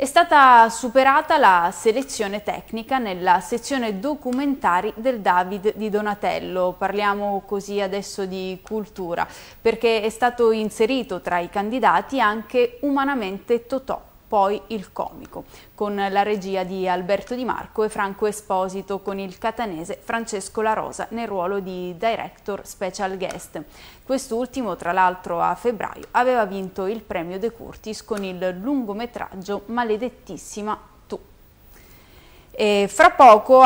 È stata superata la selezione tecnica nella sezione documentari del David di Donatello. Parliamo così adesso di cultura, perché è stato inserito tra i candidati anche Umanamente Totò poi il comico, con la regia di Alberto Di Marco e Franco Esposito con il catanese Francesco La Rosa nel ruolo di Director Special Guest. Quest'ultimo, tra l'altro a febbraio, aveva vinto il premio De Curtis con il lungometraggio Maledettissima Tu. E fra poco...